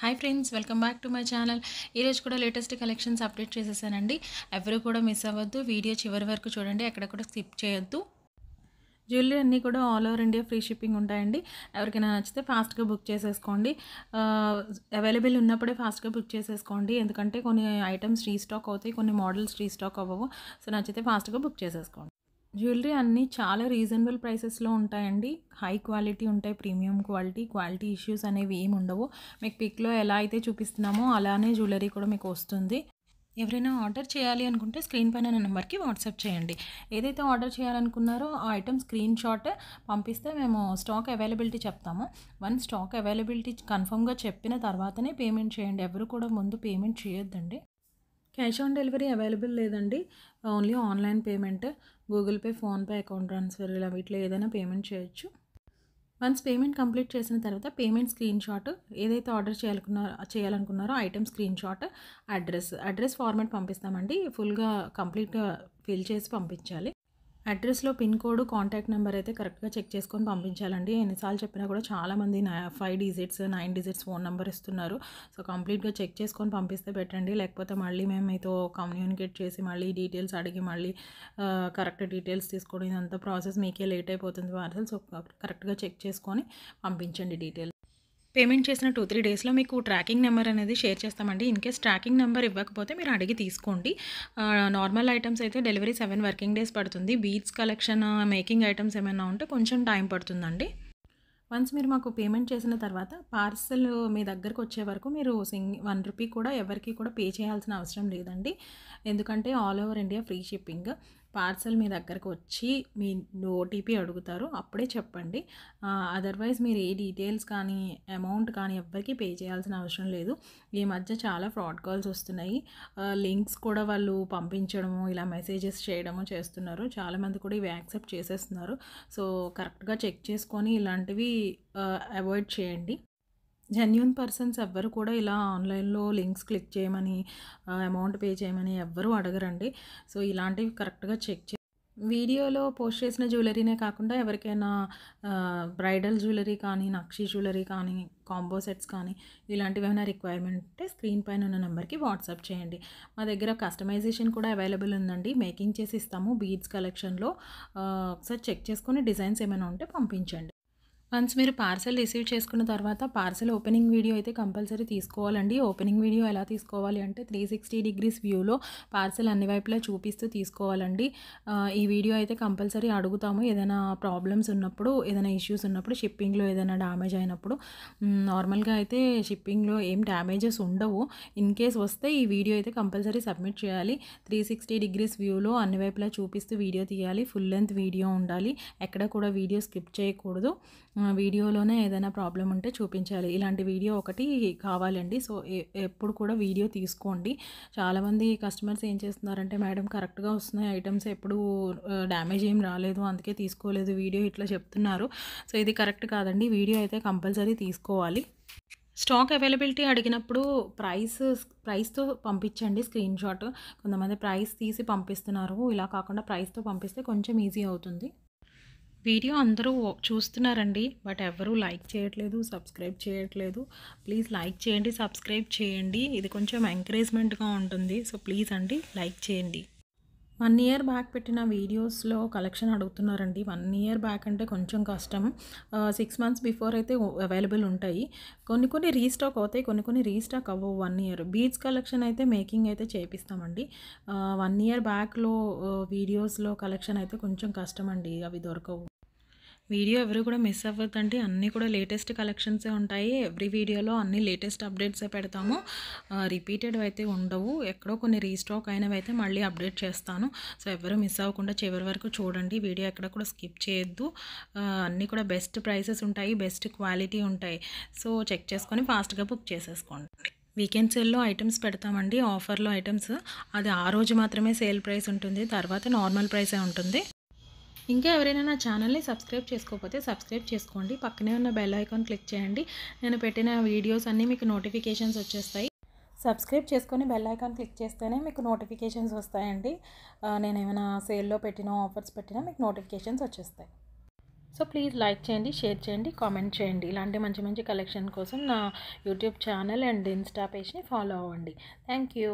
hi friends welcome back to my channel ఈరోజు కూడా latest collections update చేసేసానండి ఎవరు కూడా మిస్ అవ్వద్దు వీడియో చివరి వరకు చూడండి ఎక్కడ కూడా స్కిప్ చేయొద్దు జ్యువెలరీ అన్నీ కూడా all over India free shipping ఉంటాయండి ఎవరికైనా నచ్చితే ఫాస్ట్గా బుక్ చేసేసుకోండి అవైలబుల్ ఉన్నప్పుడే ఫాస్ట్గా బుక్ చేసేసుకోండి ఎందుకంటే కొన్ని ఐటమ్స్ రీస్టాక్ అవుతాయి కొన్ని మోడల్స్ రీస్టాక్ అవ్వవు సో నచ్చితే ఫాస్ట్గా బుక్ చేసేసుకోండి జ్యువెలరీ అన్నీ చాలా రీజనబుల్ ప్రైసెస్లో ఉంటాయండి హై క్వాలిటీ ఉంటాయి ప్రీమియం క్వాలిటీ క్వాలిటీ ఇష్యూస్ అనేవి ఏమి ఉండవు మీకు పిక్లో ఎలా అయితే చూపిస్తున్నామో అలానే జ్యువెలరీ కూడా మీకు వస్తుంది ఎవరైనా ఆర్డర్ చేయాలి అనుకుంటే స్క్రీన్ పైన నెంబర్కి వాట్సాప్ చేయండి ఏదైతే ఆర్డర్ చేయాలనుకున్నారో ఆ ఐటమ్ స్క్రీన్ షాట్ పంపిస్తే మేము స్టాక్ అవైలబిలిటీ చెప్తాము వన్ స్టాక్ అవైలబిలిటీ కన్ఫర్మ్గా చెప్పిన తర్వాతనే పేమెంట్ చేయండి ఎవరు కూడా ముందు పేమెంట్ చేయొద్దండి క్యాష్ ఆన్ డెలివరీ అవైలబుల్ లేదండి only online payment Google pay PhonePe account transfer ఇలా వీటిలో ఏదైనా పేమెంట్ చేయొచ్చు వన్స్ పేమెంట్ కంప్లీట్ చేసిన తర్వాత పేమెంట్ స్క్రీన్ షాట్ ఏదైతే ఆర్డర్ చేయాలనుకున్నారో చేయాలనుకున్నారో item screen shot address address format పంపిస్తామండి ఫుల్గా కంప్లీట్గా ఫిల్ చేసి పంపించాలి అడ్రస్లో పిన్ కోడ్ కాంటాక్ట్ నెంబర్ అయితే కరెక్ట్గా చెక్ చేసుకొని పంపించాలండి ఎన్నిసార్లు చెప్పినా కూడా చాలామంది five digits nine digits phone number ఇస్తున్నారు సో కంప్లీట్గా చెక్ చేసుకొని పంపిస్తే పెట్టండి లేకపోతే మళ్ళీ మేము మీతో కమ్యూనికేట్ చేసి మళ్ళీ డీటెయిల్స్ అడిగి మళ్ళీ కరెక్ట్ డీటెయిల్స్ తీసుకొని ఇదంతా ప్రాసెస్ మీకే లేట్ అయిపోతుంది పార్సల్ సో కరెక్ట్గా చెక్ చేసుకొని పంపించండి డీటెయిల్స్ పేమెంట్ చేసిన టూ త్రీ డేస్లో మీకు ట్రాకింగ్ నెంబర్ అనేది షేర్ చేస్తామండి ఇన్ కేస్ ట్రాకింగ్ నెంబర్ ఇవ్వకపోతే మీరు అడిగి తీసుకోండి నార్మల్ ఐటమ్స్ అయితే డెలివరీ సెవెన్ వర్కింగ్ డేస్ పడుతుంది బీచ్ కలెక్షన్ మేకింగ్ ఐటమ్స్ ఏమైనా ఉంటే కొంచెం టైం పడుతుందండి వన్స్ మీరు మాకు పేమెంట్ చేసిన తర్వాత పార్సల్ మీ దగ్గరకు వచ్చే వరకు మీరు సింగ్ వన్ రూపీ కూడా ఎవరికి కూడా పే చేయాల్సిన అవసరం లేదండి ఎందుకంటే all over India free shipping parcel మీ దగ్గరకు వచ్చి మీ ఓటీపీ అడుగుతారు అప్పుడే చెప్పండి అదర్వైజ్ మీరు ఏ డీటెయిల్స్ కానీ అమౌంట్ కానీ ఎవ్వరికీ పే చేయాల్సిన అవసరం లేదు ఈ మధ్య చాలా ఫ్రాడ్ కాల్స్ వస్తున్నాయి లింక్స్ కూడా వాళ్ళు పంపించడము ఇలా మెసేజెస్ చేయడము చేస్తున్నారు చాలామంది కూడా ఇవి యాక్సెప్ట్ చేసేస్తున్నారు సో కరెక్ట్గా చెక్ చేసుకొని ఇలాంటివి అవాయిడ్ చేయండి జెన్యున్ పర్సన్స్ ఎవ్వరు కూడా ఇలా ఆన్లైన్లో లింక్స్ క్లిక్ చేయమని అమౌంట్ పే చేయమని ఎవ్వరూ అడగరండి సో ఇలాంటివి కరెక్ట్గా చెక్ చే వీడియోలో పోస్ట్ చేసిన జ్యువెలరీనే కాకుండా ఎవరికైనా బ్రైడల్ జ్యువెలరీ కానీ నక్షి జ్యువెలరీ కానీ కాంబో సెట్స్ కానీ ఇలాంటివి ఏమైనా రిక్వైర్మెంట్ ఉంటే స్క్రీన్ పైన ఉన్న నెంబర్కి వాట్సాప్ చేయండి మా దగ్గర కస్టమైజేషన్ కూడా అవైలబుల్ ఉందండి మేకింగ్ చేసి ఇస్తాము బీడ్స్ కలెక్షన్లో ఒకసారి చెక్ చేసుకుని డిజైన్స్ ఏమైనా ఉంటే పంపించండి వన్స్ మీరు పార్సల్ రిసీవ్ చేసుకున్న తర్వాత పార్సల్ ఓపెనింగ్ వీడియో అయితే కంపల్సరీ తీసుకోవాలండి ఓపెనింగ్ వీడియో ఎలా తీసుకోవాలి అంటే త్రీ సిక్స్టీ డిగ్రీస్ వ్యూలో పార్సల్ అన్ని వైపులా చూపిస్తూ తీసుకోవాలండి ఈ వీడియో అయితే కంపల్సరీ అడుగుతాము ఏదైనా ప్రాబ్లమ్స్ ఉన్నప్పుడు ఏదైనా ఇష్యూస్ ఉన్నప్పుడు షిప్పింగ్లో ఏదైనా డ్యామేజ్ అయినప్పుడు నార్మల్గా అయితే షిప్పింగ్లో ఏం డ్యామేజెస్ ఉండవు ఇన్ కేస్ వస్తే ఈ వీడియో అయితే కంపల్సరీ సబ్మిట్ చేయాలి త్రీ సిక్స్టీ డిగ్రీస్ వ్యూలో అన్ని వైపులా చూపిస్తూ వీడియో తీయాలి ఫుల్ లెంత్ వీడియో ఉండాలి ఎక్కడ కూడా వీడియో స్కిప్ చేయకూడదు వీడియోలోనే ఏదైనా ప్రాబ్లం ఉంటే చూపించాలి ఇలాంటి వీడియో ఒకటి కావాలండి సో ఎప్పుడు కూడా వీడియో తీసుకోండి చాలామంది కస్టమర్స్ ఏం చేస్తున్నారంటే మేడం కరెక్ట్గా వస్తున్నాయి ఐటమ్స్ ఎప్పుడు డ్యామేజ్ ఏం రాలేదు అందుకే తీసుకోలేదు వీడియో ఇట్లా చెప్తున్నారు సో ఇది కరెక్ట్ కాదండి వీడియో అయితే కంపల్సరీ తీసుకోవాలి స్టాక్ అవైలబిలిటీ అడిగినప్పుడు ప్రైస్ ప్రైస్తో పంపించండి స్క్రీన్ షాట్ కొంతమంది ప్రైస్ తీసి పంపిస్తున్నారు ఇలా కాకుండా ప్రైస్తో పంపిస్తే కొంచెం ఈజీ అవుతుంది వీడియో అందరూ చూస్తున్నారండి బట్ ఎవరూ లైక్ చేయట్లేదు సబ్స్క్రైబ్ చేయట్లేదు ప్లీజ్ లైక్ చేయండి సబ్స్క్రైబ్ చేయండి ఇది కొంచెం ఎంకరేజ్మెంట్గా ఉంటుంది సో ప్లీజ్ అండి లైక్ చేయండి వన్ ఇయర్ బ్యాక్ పెట్టిన వీడియోస్లో కలెక్షన్ అడుగుతున్నారండి వన్ ఇయర్ బ్యాక్ అంటే కొంచెం కష్టం సిక్స్ మంత్స్ బిఫోర్ అయితే అవైలబుల్ ఉంటాయి కొన్ని కొన్ని రీస్టాక్ అవుతాయి కొన్ని కొన్ని రీస్టాక్ అవ్వవు వన్ ఇయర్ బీడ్స్ కలెక్షన్ అయితే మేకింగ్ అయితే చేపిస్తామండి వన్ ఇయర్ బ్యాక్లో వీడియోస్లో కలెక్షన్ అయితే కొంచెం కష్టం అండి అవి దొరకవు వీడియో ఎవరు కూడా మిస్ అవ్వద్దండి అన్నీ కూడా లేటెస్ట్ కలెక్షన్సే ఉంటాయి ఎవ్రీ వీడియోలో అన్ని లేటెస్ట్ అప్డేట్సే పెడతాము రిపీటెడ్ అయితే ఉండవు ఎక్కడో కొన్ని రీస్టాక్ అయినవి అయితే మళ్ళీ అప్డేట్ చేస్తాను సో ఎవరు మిస్ అవ్వకుండా చివరి వరకు చూడండి వీడియో ఎక్కడ కూడా స్కిప్ చేయొద్దు అన్నీ కూడా బెస్ట్ ప్రైసెస్ ఉంటాయి బెస్ట్ క్వాలిటీ ఉంటాయి సో చెక్ చేసుకొని ఫాస్ట్గా బుక్ చేసేసుకోండి వీకెండ్ సేల్లో ఐటమ్స్ పెడతామండి ఆఫర్లో ఐటమ్స్ అది ఆ రోజు మాత్రమే సేల్ ప్రైస్ ఉంటుంది తర్వాత నార్మల్ ప్రైసే ఉంటుంది ఇంకా ఎవరైనా నా ఛానల్ని సబ్స్క్రైబ్ చేసుకోకపోతే సబ్స్క్రైబ్ చేసుకోండి పక్కనే ఉన్న బెల్ ఐకాన్ క్లిక్ చేయండి నేను పెట్టిన వీడియోస్ అన్నీ మీకు నోటిఫికేషన్స్ వచ్చేస్తాయి సబ్స్క్రైబ్ చేసుకొని బెల్ ఐకాన్ క్లిక్ చేస్తేనే మీకు నోటిఫికేషన్స్ వస్తాయండి నేను ఏమైనా సేల్లో పెట్టినా ఆఫర్స్ పెట్టినా మీకు నోటిఫికేషన్స్ వచ్చేస్తాయి సో ప్లీజ్ లైక్ చేయండి షేర్ చేయండి కామెంట్ చేయండి ఇలాంటి మంచి మంచి కలెక్షన్ కోసం నా యూట్యూబ్ ఛానల్ అండ్ ఇన్స్టా పేజ్ని ఫాలో అవ్వండి థ్యాంక్ యూ